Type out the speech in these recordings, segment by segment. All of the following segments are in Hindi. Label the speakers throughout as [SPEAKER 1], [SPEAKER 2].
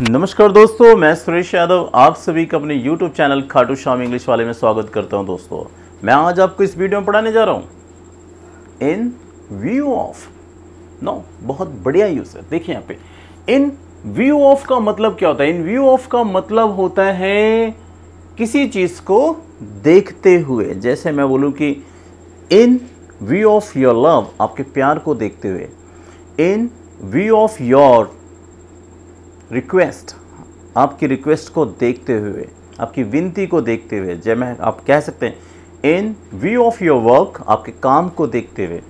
[SPEAKER 1] नमस्कार दोस्तों मैं सुरेश यादव आप सभी का अपने YouTube channel Khatu Shyam English वाले में स्वागत करता हूं दोस्तों मैं आज आपको इस वीडियो में पढ़ाने जा रहा हूं इन व्यू ऑफ नो बहुत बढ़िया यूज है देखिए यहाँ पे इन व्यू ऑफ का मतलब क्या होता है इन व्यू ऑफ का मतलब होता है किसी चीज़ को देखते हुए जैसे मैं बोलूँ कि in view of your love आपके प्यार को देखते हुए in view of your request आपकी रिक्वेस्ट को देखते हुए आपकी विनती को देखते हुए जय मैं आप कह सकते हैं in view of your work आपके काम को देखते हुए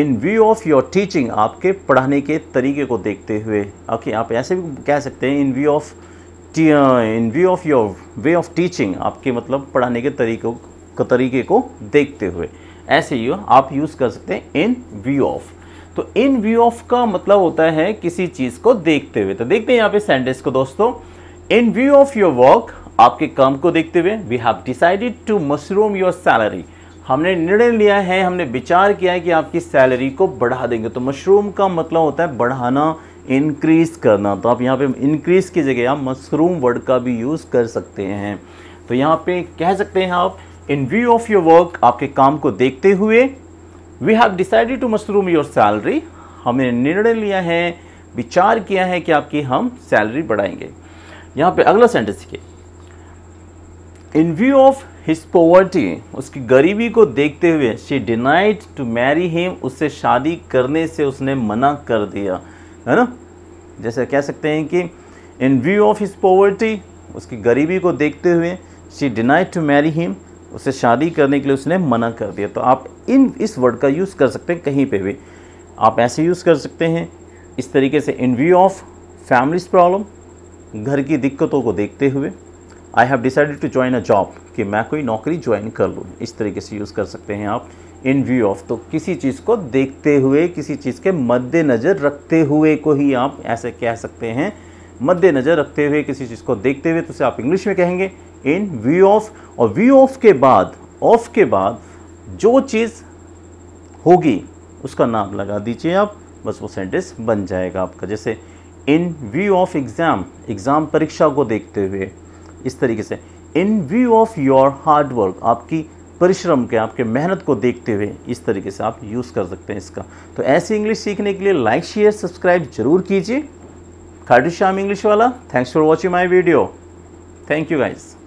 [SPEAKER 1] in view of your teaching आपके पढ़ाने के तरीके को देखते हुए ओके आप ऐसे भी कह सकते हैं in view of in view of your way of teaching आपके मतलब पढ़ाने के तरीकों तरीके को देखते हुए ऐसे ही आप यूज़ कर सकते हैं इन व्यू ऑफ तो इन व्यू ऑफ का मतलब होता है किसी चीज़ को देखते हुए तो देखते हैं यहाँ पे सेंटेंस को दोस्तों in view of your work आपके काम को देखते हुए we have decided to mushroom your salary हमने निर्णय लिया है हमने विचार किया है कि आपकी सैलरी को बढ़ा देंगे तो मशरूम का मतलब होता है बढ़ाना इंक्रीज करना तो आप यहाँ पे इंक्रीज की जगह आप मशरूम वर्ड का भी यूज़ कर सकते हैं तो यहाँ पे कह सकते हैं आप in view of your work आपके काम को देखते हुए we have decided to mushroom your salary हमने निर्णय लिया है विचार किया है कि आपकी हम सैलरी बढ़ाएंगे यहाँ पे अगला सेंटेंस के in view of his poverty उसकी गरीबी को देखते हुए she denied to marry him उससे शादी करने से उसने मना कर दिया है ना जैसे कह सकते हैं कि in view of his poverty उसकी गरीबी को देखते हुए she denied to marry him उसे शादी करने के लिए उसने मना कर दिया तो आप इन इस वर्ड का यूज़ कर सकते हैं कहीं पे भी आप ऐसे यूज़ कर सकते हैं इस तरीके से in view of families problem घर की दिक्कतों को देखते हुए I have decided to join a job कि मैं कोई नौकरी ज्वाइन कर लूँ इस तरीके से यूज़ कर सकते हैं आप इन व्यू ऑफ तो किसी चीज़ को देखते हुए किसी चीज़ के मद्देनज़र रखते हुए को ही आप ऐसे कह सकते हैं मद्देनज़र रखते हुए किसी चीज़ को देखते हुए तो उसे आप इंग्लिश में कहेंगे इन व्यू ऑफ और व्यू ऑफ के बाद ऑफ के बाद जो चीज़ होगी उसका नाम लगा दीजिए आप बस वो सेंटेंस बन जाएगा आपका जैसे in view of exam exam परीक्षा को देखते हुए इस तरीके से in view of your hard work आपकी परिश्रम के आपके मेहनत को देखते हुए इस तरीके से आप यूज़ कर सकते हैं इसका तो ऐसी इंग्लिश सीखने के लिए लाइक शेयर सब्सक्राइब जरूर कीजिए थर्ड शाम इंग्लिश वाला thanks for watching my video thank you guys